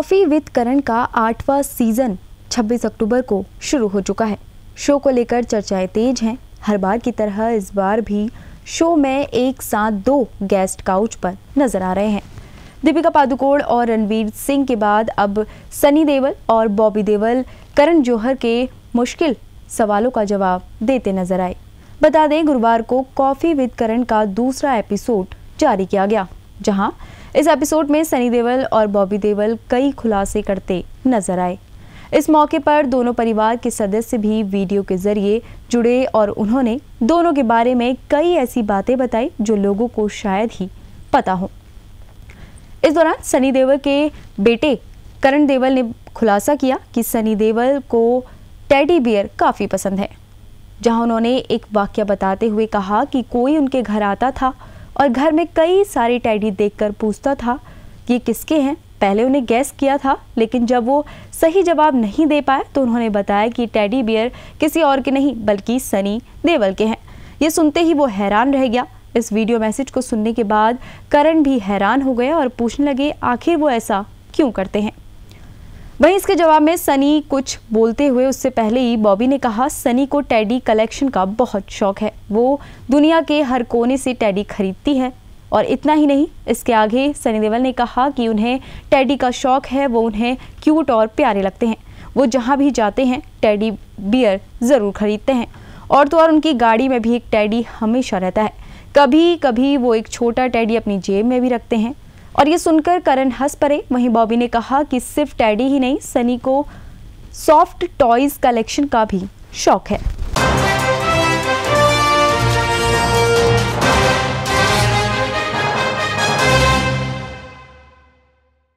coffee with करण का आठवां season 26 अक्टूबर को शुरू हो चुका है शो को लेकर चर्चाएं तेज हैं हर बार की तरह इस बार भी शो में एक साथ दो गेस्ट काउच पर नजर आ रहे हैं दीपिका पादुकोण और रणवीर सिंह के बाद अब सनी देवल और बॉबी देवल करण जौहर के मुश्किल सवालों का जवाब देते नजर आए बता दें गुरुवार को कॉफ़ी विद करण का दूसरा एपिसोड जारी किया गया जहां इस एपिसोड में सनी देवल और बॉबी देवल कई खुलासे करते नजर आए इस मौके पर दोनों परिवार के सदस्य भी वीडियो के जरिए जुड़े और उन्होंने दोनों के बारे में कई ऐसी बातें बताई जो लोगों को शायद ही पता हो इस दौरान सनी देवल के बेटे करण देवल ने खुलासा किया कि सनी देवल को टेडी बियर काफ़ी पसंद है जहां उन्होंने एक वाक्य बताते हुए कहा कि कोई उनके घर आता था और घर में कई सारे टैडी देखकर पूछता था ये किसके हैं पहले उन्हें गैस किया था लेकिन जब वो सही जवाब नहीं दे पाए तो उन्होंने बताया कि टैडी बियर किसी और के नहीं बल्कि सनी देवल के हैं ये सुनते ही वो हैरान रह गया इस वीडियो मैसेज को सुनने के बाद करण भी हैरान हो गए और पूछने लगे आखिर वो ऐसा क्यों करते हैं वहीं इसके जवाब में सनी कुछ बोलते हुए उससे पहले ही बॉबी ने कहा सनी को टैडी कलेक्शन का बहुत शौक है वो दुनिया के हर कोने से टैडी खरीदती है और इतना ही नहीं इसके आगे सनी देवल ने कहा कि उन्हें टैडी का शौक है वो उन्हें क्यूट और प्यारे लगते हैं वो जहाँ भी जाते हैं टैडी बियर ज़रूर खरीदते हैं और तो और उनकी गाड़ी में भी एक टैडी हमेशा रहता है कभी कभी वो एक छोटा टैडी अपनी जेब में भी रखते हैं और ये सुनकर करण हंस पड़े वहीं बॉबी ने कहा कि सिर्फ टैडी ही नहीं सनी को सॉफ्ट टॉयज कलेक्शन का भी शौक है